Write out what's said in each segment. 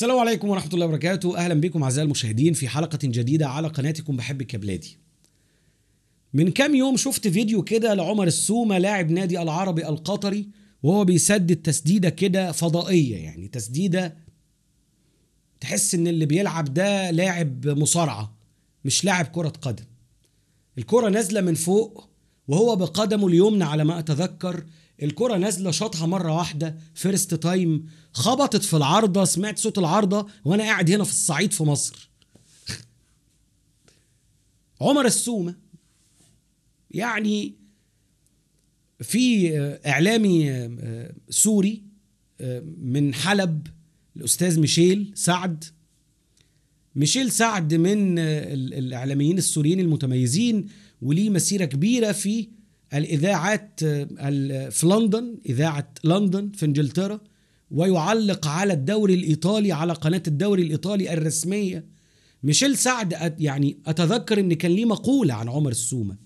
السلام عليكم ورحمة الله وبركاته أهلا بكم أعزائي المشاهدين في حلقة جديدة على قناتكم بحب بلادي من كام يوم شفت فيديو كده لعمر السومة لاعب نادي العربي القطري وهو بيسدد تسديدة كده فضائية يعني تسديدة تحس إن اللي بيلعب ده لاعب مصارعة مش لاعب كرة قدم الكرة نازلة من فوق وهو بقدمه اليمنى على ما أتذكر الكرة نازله شاطها مره واحده فيرست تايم خبطت في العارضه سمعت صوت العارضه وانا قاعد هنا في الصعيد في مصر عمر السومه يعني في اعلامي آه، سوري آه، من حلب الاستاذ ميشيل سعد ميشيل سعد من الاعلاميين السوريين المتميزين وليه مسيره كبيره في الإذاعات في لندن إذاعة لندن في إنجلترا ويعلق على الدوري الإيطالي على قناة الدوري الإيطالي الرسمية ميشيل سعد يعني أتذكر إن كان ليه مقولة عن عمر السومة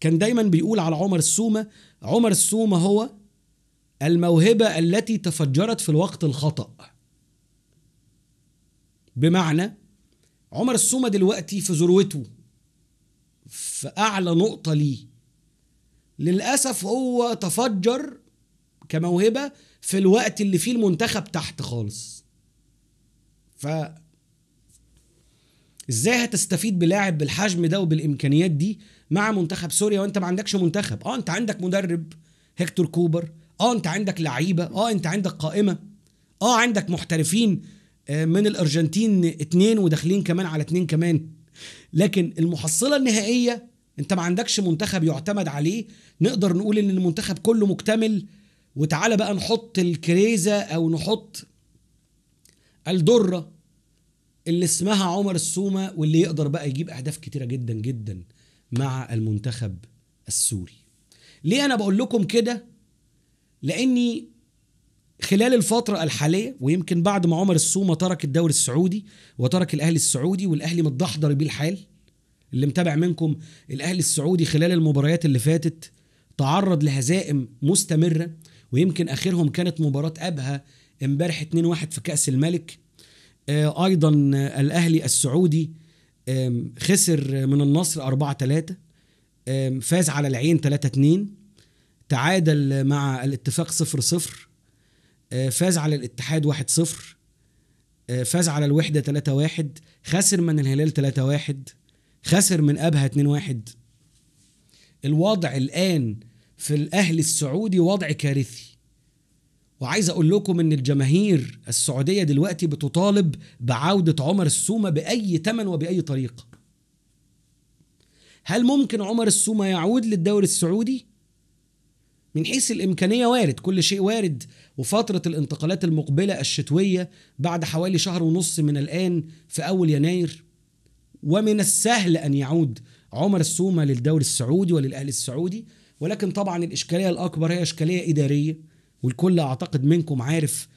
كان دايما بيقول على عمر السومة عمر السومة هو الموهبة التي تفجرت في الوقت الخطأ بمعنى عمر السومة دلوقتي في ذروته في أعلى نقطة ليه للأسف هو تفجر كموهبة في الوقت اللي فيه المنتخب تحت خالص ف ازاي هتستفيد بلاعب بالحجم ده وبالامكانيات دي مع منتخب سوريا وانت ما عندكش منتخب اه انت عندك مدرب هيكتور كوبر اه انت عندك لعيبه اه انت عندك قائمه اه عندك محترفين آه، من الارجنتين اتنين وداخلين كمان على اتنين كمان لكن المحصله النهائيه انت ما عندكش منتخب يعتمد عليه نقدر نقول ان المنتخب كله مكتمل وتعالى بقى نحط الكريزه او نحط الدره اللي اسمها عمر السومه واللي يقدر بقى يجيب اهداف كتيره جدا جدا مع المنتخب السوري ليه انا بقول لكم كده لاني خلال الفترة الحالية ويمكن بعد ما عمر السومة ترك الدوري السعودي وترك الأهلي السعودي والأهلي متدحضر بيه الحال اللي متابع منكم الاهلي السعودي خلال المباريات اللي فاتت تعرض لهزائم مستمره ويمكن اخرهم كانت مباراه ابها امبارح 2-1 في كاس الملك آه، ايضا الاهلي السعودي خسر من النصر 4-3 فاز على العين 3-2 تعادل مع الاتفاق 0-0 آه، فاز على الاتحاد 1-0 آه، فاز على الوحده 3-1 خسر من الهلال 3-1 خسر من ابها 2-1 الوضع الان في الاهلي السعودي وضع كارثي وعايز اقول لكم ان الجماهير السعوديه دلوقتي بتطالب بعوده عمر السومه باي ثمن وباي طريقه هل ممكن عمر السومه يعود للدوري السعودي من حيث الامكانيه وارد كل شيء وارد وفتره الانتقالات المقبله الشتويه بعد حوالي شهر ونص من الان في اول يناير ومن السهل أن يعود عمر السومة للدوري السعودي وللأهلي السعودي ولكن طبعا الإشكالية الأكبر هي إشكالية إدارية والكل أعتقد منكم عارف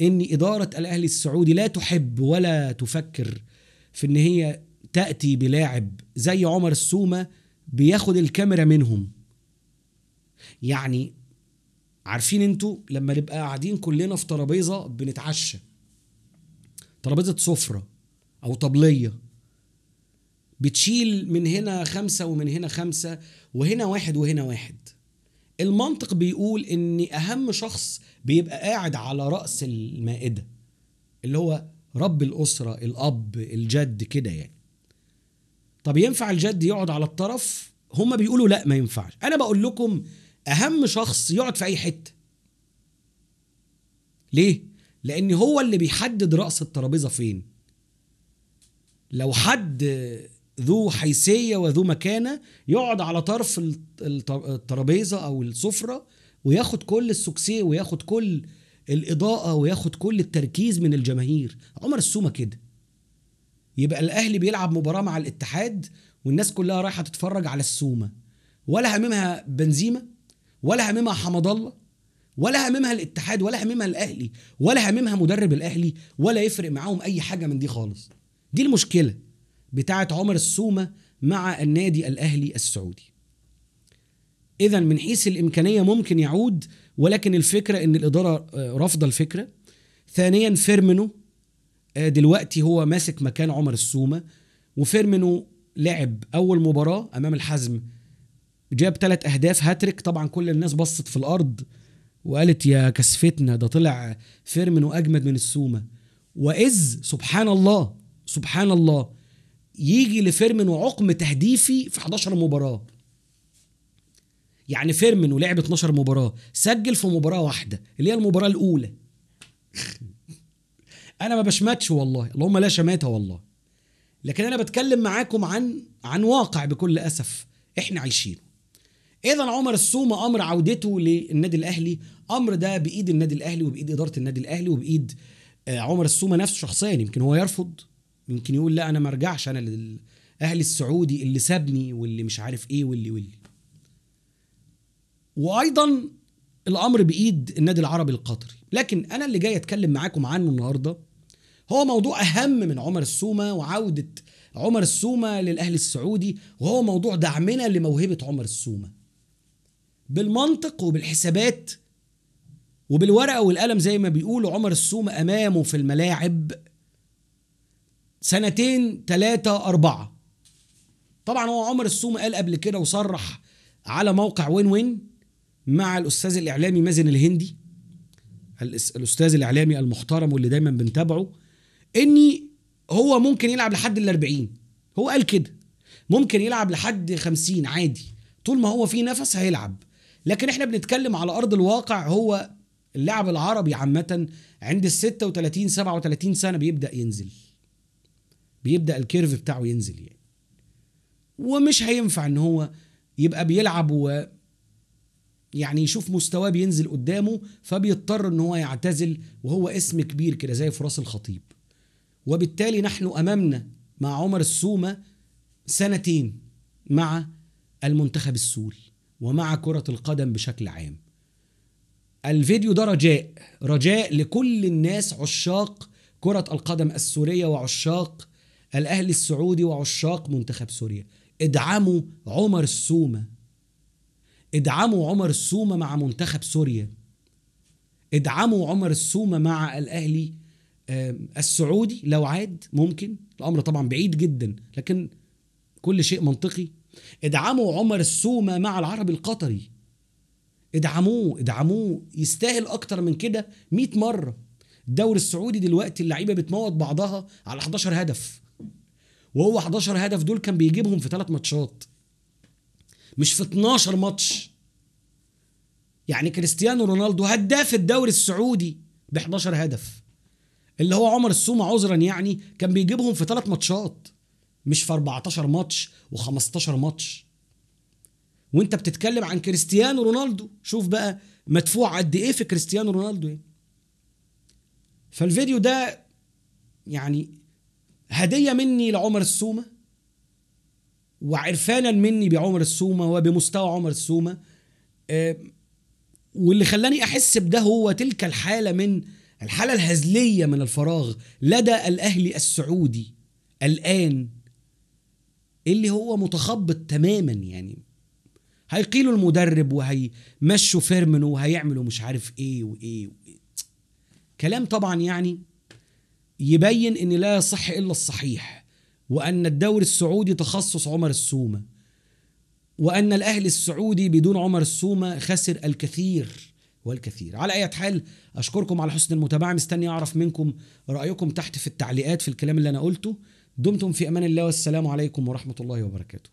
أن إدارة الأهلي السعودي لا تحب ولا تفكر في أن هي تأتي بلاعب زي عمر السومة بياخد الكاميرا منهم يعني عارفين انتوا لما نبقى قاعدين كلنا في ترابيزه بنتعشى ترابيزه سفره او طبليه بتشيل من هنا خمسة ومن هنا خمسة وهنا واحد وهنا واحد المنطق بيقول ان اهم شخص بيبقى قاعد على رأس المائدة اللي هو رب الأسرة الأب الجد كده يعني طب ينفع الجد يقعد على الطرف هما بيقولوا لا ما ينفعش انا بقول لكم اهم شخص يقعد في اي حته ليه لان هو اللي بيحدد راس الترابيزه فين لو حد ذو حيثيه وذو مكانه يقعد على طرف الترابيزه او السفره وياخد كل السكسيه وياخد كل الاضاءه وياخد كل التركيز من الجماهير عمر السومه كده يبقى الاهلي بيلعب مباراه مع الاتحاد والناس كلها رايحه تتفرج على السومه ولا هاممها بنزيما ولا هاممها حمد الله ولا هاممها الاتحاد ولا هاممها الاهلي ولا هاممها مدرب الاهلي ولا يفرق معاهم اي حاجه من دي خالص دي المشكله بتاعت عمر السومة مع النادي الأهلي السعودي إذا من حيث الإمكانية ممكن يعود ولكن الفكرة إن الإدارة آه، رافضة الفكرة ثانيا فيرمينو آه، دلوقتي هو ماسك مكان عمر السومة وفيرمينو لعب أول مباراة أمام الحزم جاب ثلاث أهداف هاتريك طبعا كل الناس بصت في الأرض وقالت يا كسفتنا ده طلع فيرمينو أجمد من السومة وإذ سبحان الله سبحان الله يجي لفيرمينو عقم تهديفي في 11 مباراه يعني فيرمينو لعب 12 مباراه سجل في مباراه واحده اللي هي المباراه الاولى انا ما بشمتش والله اللهم لا شماته والله لكن انا بتكلم معاكم عن عن واقع بكل اسف احنا عايشينه اذا عمر السومه امر عودته للنادي الاهلي امر ده بايد النادي الاهلي وبايد اداره النادي الاهلي وبايد آه، عمر السومه نفسه شخصيا يمكن هو يرفض يمكن يقول لا انا ما ارجعش انا للاهلي السعودي اللي سابني واللي مش عارف ايه واللي واللي وايضا الامر بايد النادي العربي القطري لكن انا اللي جاي اتكلم معاكم عنه النهارده هو موضوع اهم من عمر السومه وعوده عمر السومه للاهلي السعودي وهو موضوع دعمنا لموهبه عمر السومه بالمنطق وبالحسابات وبالورقه والقلم زي ما بيقولوا عمر السومه امامه في الملاعب سنتين ثلاثة أربعة طبعا هو عمر السوم قال قبل كده وصرح على موقع وين وين مع الأستاذ الإعلامي مازن الهندي الأستاذ الإعلامي المحترم واللي دايما بنتابعه إني هو ممكن يلعب لحد الأربعين 40 هو قال كده ممكن يلعب لحد 50 عادي طول ما هو في نفس هيلعب لكن احنا بنتكلم على ارض الواقع هو اللاعب العربي عامه عند ال 36 37 سنه بيبدا ينزل بيبدا الكيرف بتاعه ينزل يعني ومش هينفع ان هو يبقى بيلعب و يعني يشوف مستواه بينزل قدامه فبيضطر ان هو يعتزل وهو اسم كبير كده زي فراس الخطيب وبالتالي نحن امامنا مع عمر السومه سنتين مع المنتخب السوري ومع كره القدم بشكل عام الفيديو ده رجاء رجاء لكل الناس عشاق كره القدم السوريه وعشاق الأهلي السعودي وعشاق منتخب سوريا ادعموا عمر السومة ادعموا عمر السومة مع منتخب سوريا ادعموا عمر السومة مع الأهلي السعودي لو عاد ممكن الأمر طبعا بعيد جدا لكن كل شيء منطقي ادعموا عمر السومة مع العرب القطري ادعموه ادعموه يستاهل أكتر من كده 100 مرة الدوري السعودي دلوقتي اللعيبه بتموت بعضها على 11 هدف وهو 11 هدف دول كان بيجيبهم في ثلاث ماتشات مش في 12 ماتش يعني كريستيانو رونالدو هداف الدوري السعودي ب 11 هدف اللي هو عمر السومه عذرا يعني كان بيجيبهم في ثلاث ماتشات مش في 14 ماتش و15 ماتش وانت بتتكلم عن كريستيانو رونالدو شوف بقى مدفوع قد ايه في كريستيانو رونالدو يعني. فالفيديو ده يعني هدية مني لعمر السومة وعرفانا مني بعمر السومة وبمستوى عمر السومة آه، واللي خلاني أحس بده هو تلك الحالة من الحالة الهزلية من الفراغ لدى الأهلي السعودي الآن اللي هو متخبط تماما يعني هيقيلوا المدرب وهيمشوا فيرمنو وهيعملوا مش عارف ايه وايه, وإيه. كلام طبعا يعني يبين ان لا يصح الا الصحيح وان الدوري السعودي تخصص عمر السومه وان الاهلي السعودي بدون عمر السومه خسر الكثير والكثير على اي حال اشكركم على حسن المتابعه مستني اعرف منكم رايكم تحت في التعليقات في الكلام اللي انا قلته دمتم في امان الله والسلام عليكم ورحمه الله وبركاته